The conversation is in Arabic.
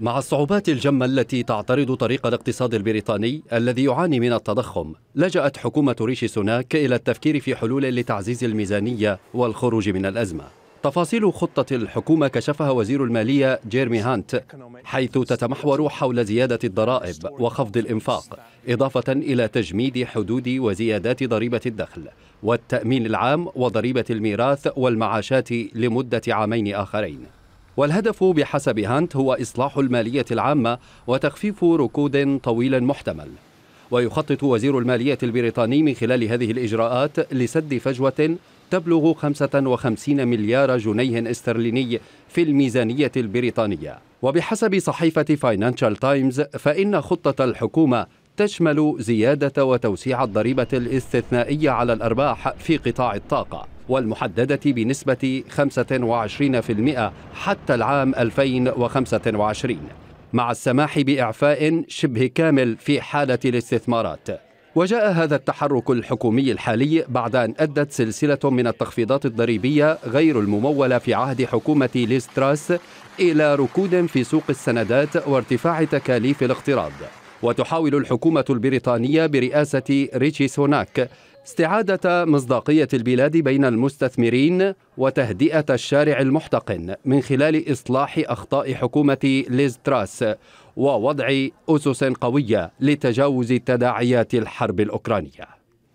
مع الصعوبات الجمة التي تعترض طريق الاقتصاد البريطاني الذي يعاني من التضخم لجأت حكومة ريشي سوناك إلى التفكير في حلول لتعزيز الميزانية والخروج من الأزمة تفاصيل خطة الحكومة كشفها وزير المالية جيرمي هانت حيث تتمحور حول زيادة الضرائب وخفض الإنفاق إضافة إلى تجميد حدود وزيادات ضريبة الدخل والتأمين العام وضريبة الميراث والمعاشات لمدة عامين آخرين والهدف بحسب هانت هو إصلاح المالية العامة وتخفيف ركود طويل محتمل ويخطط وزير المالية البريطاني من خلال هذه الإجراءات لسد فجوة تبلغ 55 مليار جنيه استرليني في الميزانية البريطانية وبحسب صحيفة فاينانشال تايمز فإن خطة الحكومة تشمل زيادة وتوسيع الضريبة الاستثنائية على الأرباح في قطاع الطاقة والمحددة بنسبة 25% حتى العام 2025 مع السماح بإعفاء شبه كامل في حالة الاستثمارات وجاء هذا التحرك الحكومي الحالي بعد أن أدت سلسلة من التخفيضات الضريبية غير الممولة في عهد حكومة ليستراس إلى ركود في سوق السندات وارتفاع تكاليف الاقتراض وتحاول الحكومة البريطانية برئاسة ريتشي سوناك استعادة مصداقية البلاد بين المستثمرين وتهدئة الشارع المحتقن من خلال إصلاح أخطاء حكومة ليز تراس ووضع أسس قوية لتجاوز تداعيات الحرب الأوكرانية